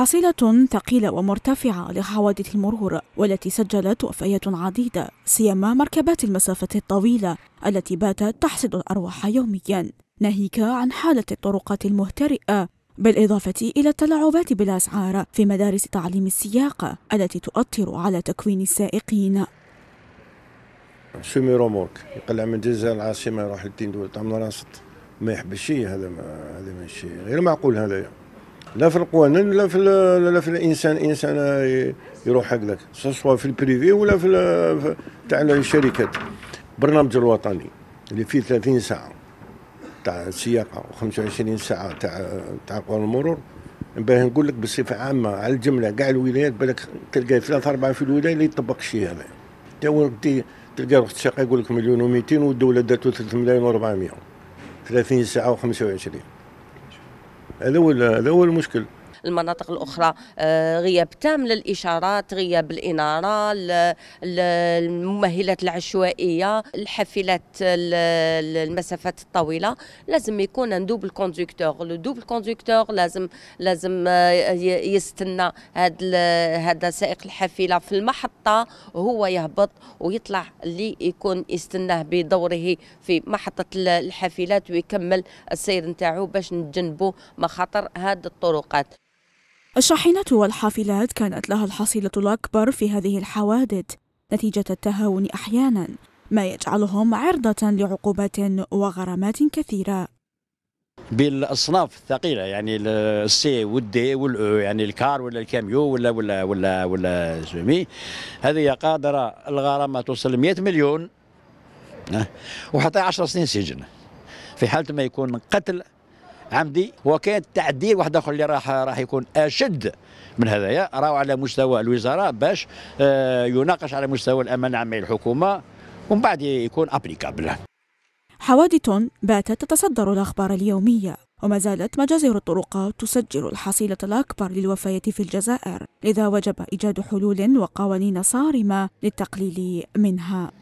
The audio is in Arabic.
حصيلة ثقيلة ومرتفعة لحوادث المرور والتي سجلت وفيات عديدة سيما مركبات المسافة الطويلة التي باتت تحصد الأرواح يوميا ناهيك عن حالة الطرقات المهترئة بالإضافة إلى التلاعبات بالأسعار في مدارس تعليم السياقة التي تؤثر على تكوين السائقين سومي رومورك يقلع من الجزائر العاصمة يروح لتين دول من راسط ما يحبش شيء هذا ما هذا ما شيء غير معقول هذا يعني. لا في القوانين لا في لا في الانسان انسان يروح هكذاك سواء في البريفي ولا في تاع الشركات برنامج الوطني اللي فيه 30 ساعه تاع السياقه و25 ساعه تاع تاع قوانين المرور باه نقول لك بصفه عامه على الجمله كاع الولايات بالك تلقى ثلاث اربعه في الولايه اللي يطبق الشيء هذا تلقى روح الشقه يقول لك مليون و200 والدوله داتو 3 ملايين و400 30 ساعه و25 هذا هو هذا هو المشكل المناطق الاخرى آه، غياب تام للاشارات غياب الاناره الممهلات العشوائيه الحافلات المسافات الطويله لازم يكون ان دوبل كونديكتور لو دوبل كونديكتور لازم لازم آه، يستنى هذا هذا سائق الحافله في المحطه هو يهبط ويطلع اللي يكون يستناه بدوره في محطه الحافلات ويكمل السير نتاعو باش نتجنبوا مخاطر هذه الطرقات الشاحنات والحافلات كانت لها الحصيلة الأكبر في هذه الحوادث نتيجة التهاون أحيانا ما يجعلهم عرضة لعقوبات وغرامات كثيرة بالاصناف الثقيله يعني السي والدي والاو يعني الكار ولا الكاميو ولا ولا ولا ولا سمي هذه قادره الغرامه توصل 100 مليون وحتى 10 سنين سجن في حاله ما يكون قتل عمدي وكان تعديل واحد اخر اللي راح راح يكون اشد من هذايا راهو على مستوى الوزاره باش آه، يناقش على مستوى الامانه العامه للحكومه ومن بعد يكون ابليكابل حوادث باتت تتصدر الاخبار اليوميه وما زالت مجازر الطرقات تسجل الحصيلة الأكبر للوفيات في الجزائر لذا وجب إيجاد حلول وقوانين صارمة للتقليل منها